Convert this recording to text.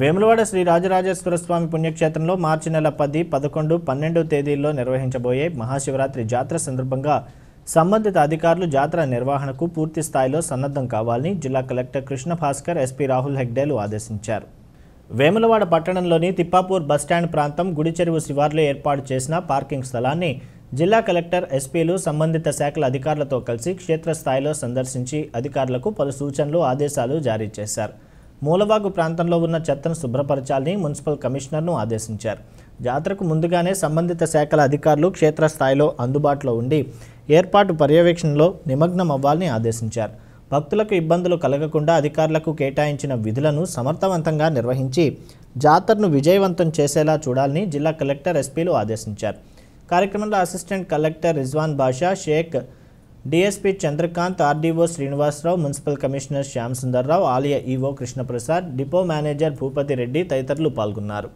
వేములవాడ శ్రీ రాజరాజేశ్వర స్వామి పుణ్యక్షేత్రంలో మార్చి నెల పది పదకొండు పన్నెండు తేదీల్లో నిర్వహించబోయే మహాశివరాత్రి జాతర సందర్భంగా సంబంధిత అధికారులు జాతర నిర్వహణకు పూర్తి స్థాయిలో సన్నద్ధం కావాలని జిల్లా కలెక్టర్ కృష్ణ భాస్కర్ ఎస్పీ రాహుల్ హెగ్డేలు ఆదేశించారు వేములవాడ పట్టణంలోని తిప్పాపూర్ బస్టాండ్ ప్రాంతం గుడిచెరువు శివార్లో ఏర్పాటు చేసిన పార్కింగ్ స్థలాన్ని జిల్లా కలెక్టర్ ఎస్పీలు సంబంధిత శాఖల అధికారులతో కలిసి క్షేత్రస్థాయిలో సందర్శించి అధికారులకు పలు సూచనలు ఆదేశాలు జారీ చేశారు మూలవాగు ప్రాంతంలో ఉన్న చెత్తను శుభ్రపరచాలని మున్సిపల్ కమిషనర్ను ఆదేశించారు జాతరకు ముందుగానే సంబంధిత శాఖల అధికారులు క్షేత్రస్థాయిలో అందుబాటులో ఉండి ఏర్పాటు పర్యవేక్షణలో నిమగ్నం అవ్వాలని ఆదేశించారు భక్తులకు ఇబ్బందులు కలగకుండా అధికారులకు కేటాయించిన విధులను సమర్థవంతంగా నిర్వహించి జాతరను విజయవంతం చేసేలా చూడాలని జిల్లా కలెక్టర్ ఎస్పీలు ఆదేశించారు కార్యక్రమంలో assistant collector Rizwan Basha Shaikh DSP Chandrakant RDO Srinivasarao municipal commissioner Shyam Sundarrao ఆలయ EO Krishnaprasad depot manager Bhupathi Reddy తదితరులు పాల్గొన్నారు